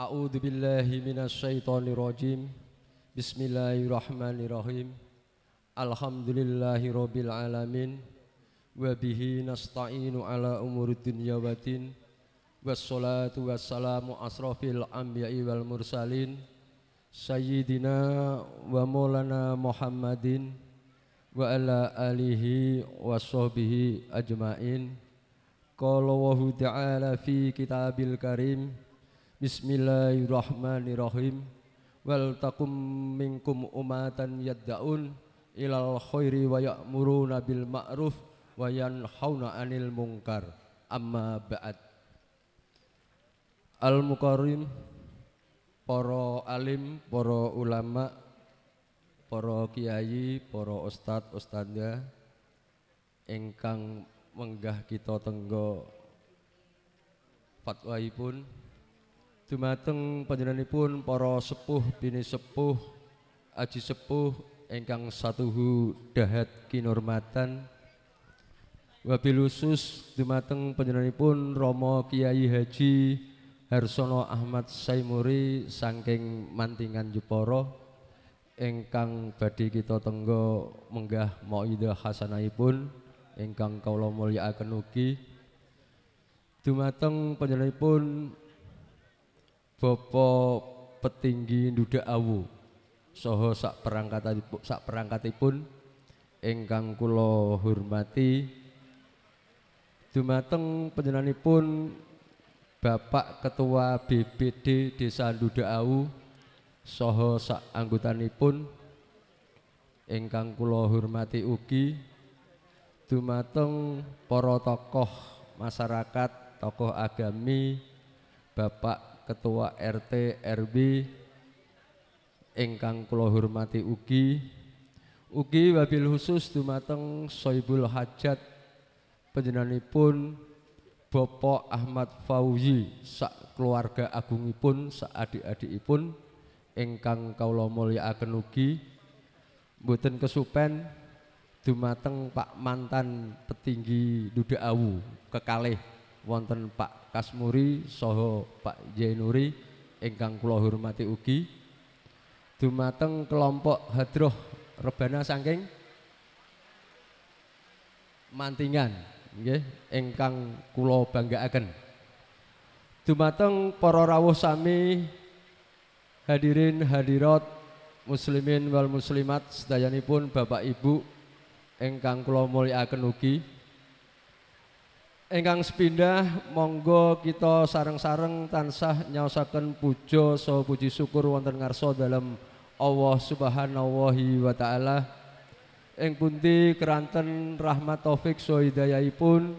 A'udzu billahi syaithanir rajim. Bismillahirrahmanirrahim. Alhamdulillahirabbil alamin. Wa bihi nasta'inu ala umurid dunya waddin. Wassalatu wassalamu asrofil anbiya'i wal mursalin. Sayyidina wa maulana Muhammadin wa ala alihi wa sahbihi ajmain. Qala wa ta'ala fi kitabil karim. Bismillahirrahmanirrahim. Wal takum minkum umatan yadda'un ilal khairi wa ya'muruna bil ma'ruf wa yanhauna 'anil munkar. Amma ba'd. Al mukarrim para alim, para ulama, para kiai, para ustad, ustadnya engkang menggah kita tenggo pun. Dumateng panjenenganipun para sepuh bini sepuh aji sepuh ingkang satuhu dahat kinurmatan wabilusus khusus dumateng panjenenganipun Romo Kiai Haji Harsono Ahmad Saimuri saking Mantingan Jeporo ingkang badhe kita tenggo menggah mauidah hasanahipun ingkang kawula mulyakaken ugi dumateng panjenenganipun Bapak petinggi Duda Awu soho sak perangkat sak perangkatipun engkang kula hormati dumateng pun, Bapak Ketua BPD Desa Duda Awu saha sak anggotanipun engkang kulo hormati ugi dumateng para tokoh masyarakat tokoh agami Bapak Ketua RT RB Engkang kula hormati ugi ugi wabil khusus dumateng Soibul Hajat panjenenganipun Bapak Ahmad Fauzi sak keluarga agungipun sak adik-adikipun ingkang kawula mulyakaken ugi mboten kesupen dumateng Pak mantan petinggi Duda Awu kekalih wonten Pak Kasmuri Soho Pak Jainuri, ingkang kula hormati ugi dumateng kelompok hadroh rebana saking mantingan nggih ingkang kula banggaaken dumateng para rawuh sami hadirin hadirat muslimin wal muslimat sedayanipun Bapak Ibu ingkang kula mulyakaken ugi Engkang sepindah monggo kita sareng-sareng tansah nyaosaken pujo so puji syukur wonten ngarsa dalam Allah Subhanahu wa taala. Ing pundi keranten rahmat taufik saha hidayahipun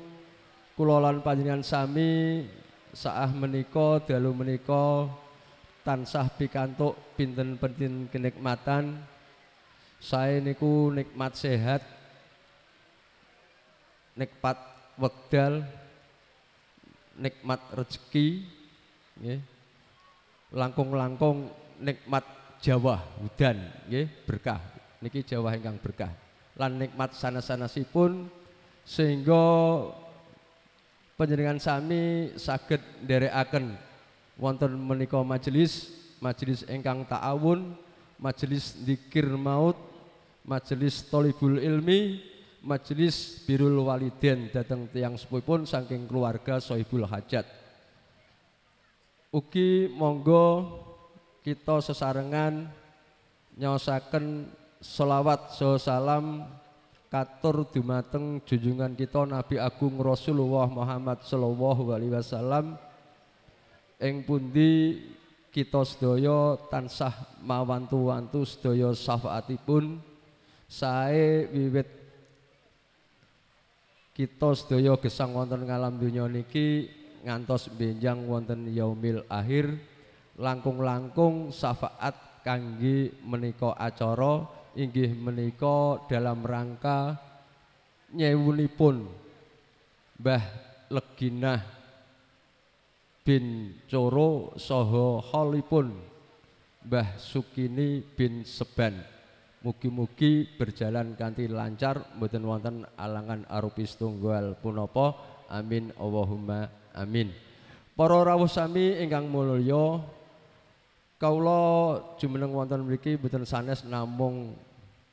kula lan panjenengan sami saah menika dalu menika tansah pikantuk pinten-pinten kenikmatan. Saya niku nikmat sehat nikmat wekdal nikmat rezeki langkung-langkung nikmat Jawa hudan berkah niki Jawa ingkang berkah lan nikmat sana-sana si sipun sehingga penjaringan sami sakit dari akan wonton meniko majelis majelis engkang ta'awun majelis dikir maut majelis tolibul ilmi majelis birul waliden datang tiang pun saking keluarga sohibul hajat ugi monggo kita sesarengan nyosaken solawat so salam katur dumateng junjungan kita Nabi Agung Rasulullah Muhammad Sallallahu Alaihi Wasallam ing pundi kita sedaya tansah mawantu-wantu sedaya syafaatipun saya wiwit kita sedaya gesang wonten ngalam donya niki ngantos benjang wonten yaumil akhir langkung-langkung syafaat kangge menika acara inggih menika dalam rangka nyewunipun Mbah Leginah bin Coro Soho Holipun Mbah Sukini bin Seban Mugi-mugi berjalan kanti lancar mboten wonten alangan arupi setunggal punapa amin Allahumma amin. Para rawuh sami ingkang mulya kaula jumeneng wonten mriki mboten sanes namung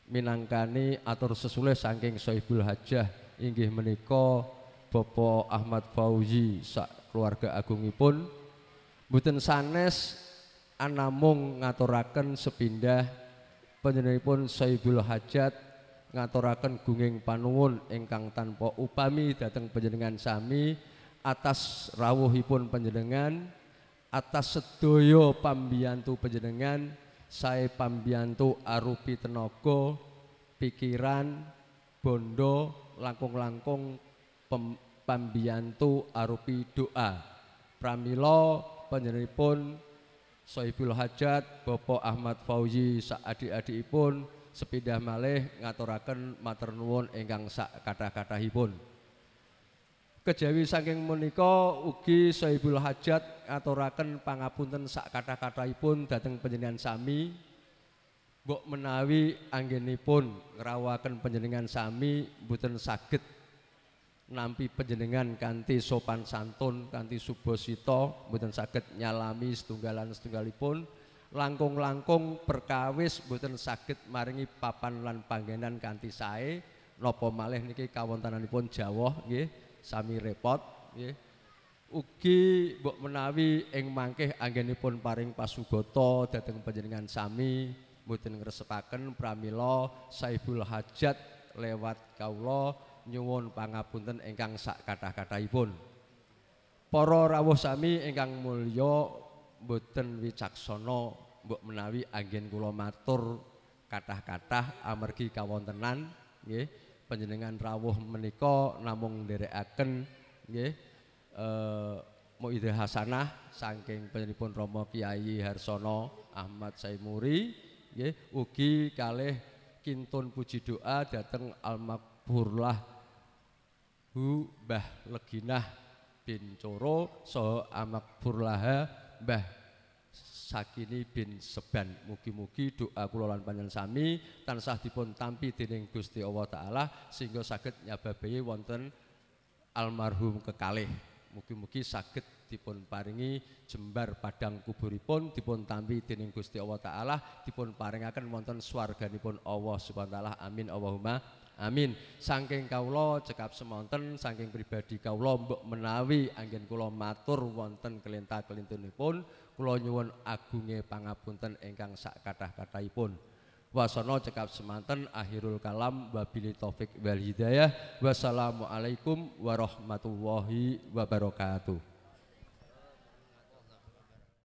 minangkani atur sesulih saking Sohibul Hajah inggih menika Bapak Ahmad Fauzi sak keluarga agungipun mboten sanes anamung ngaturaken sepindah panjenenganipun Saibul Hajat ngaturaken gunging panuwun ingkang tanpa upami dhateng panjenengan sami atas rawuhipun panjenengan atas sedaya pambiyantu panjenengan sae pambiyantu arupi tenaga pikiran bondo langkung-langkung pambiyantu arupi doa pramila panjenenganipun Sohibul Hajat Bapak Ahmad Fauzi sak adik-adikipun sepindah malih ngaturaken matur nuwun ingkang sak kathah-kathahipun. Kejawi saking menika ugi Sohibul Hajat ngaturaken pangapunten sak kathah-kathahipun dhateng panjenengan sami mbok menawi anggenipun rawakan panjenengan sami mboten saged nampi penjenengan kanti sopan santun kanti subosito mboten saged nyalami setunggalan setunggalipun langkung-langkung perkawis mboten sakit maringi papan lan panggenan kanti sae nopo malih niki kawontenanipun jawah nggih sami repot nggih ugi mbok menawi ing anggeni anggenipun paring pasugoto datang panjenengan sami mboten ngresepaken pramilo, saibul hajat lewat kaula nyuwun pangapunten ingkang sak kathah-kathahipun. Para rawuh sami ingkang mulya boten wicaksana mbok menawi anggen kula matur kathah-kathah amargi kawontenan nggih panjenengan rawuh menika namung nderekaken nggih eh hasanah saking panjenipun Rama Kiai Harsono Ahmad Saimuri nggih ugi kalih kintun puji doa dhateng almarhum Burlah Hu Mbah Leginah bin Coro so amak furlaha Mbah Sakini bin Seban mugi-mugi doa kula panjang panjenengan sami tansah dipun tampi dining Gusti Allah taala sehingga sakit nyababai wonten almarhum kekalih mugi-mugi sakit dipun paringi jembar padang kuburipun dipun tampi dening Gusti Allah taala dipun paringaken wonten swarganipun Allah subhanahu wa taala amin Allahumma Amin. Sangking kaulo cekap semonten sangking pribadi kaulo mbok menawi angin kula matur wonten kelintah pun kula nyuwun agunge pangapunten engkang sak kathah-kathahipun. Wasono cekap semanten akhirul kalam wabillahi taufik wal hidayah. Wassalamualaikum warahmatullahi wabarakatuh.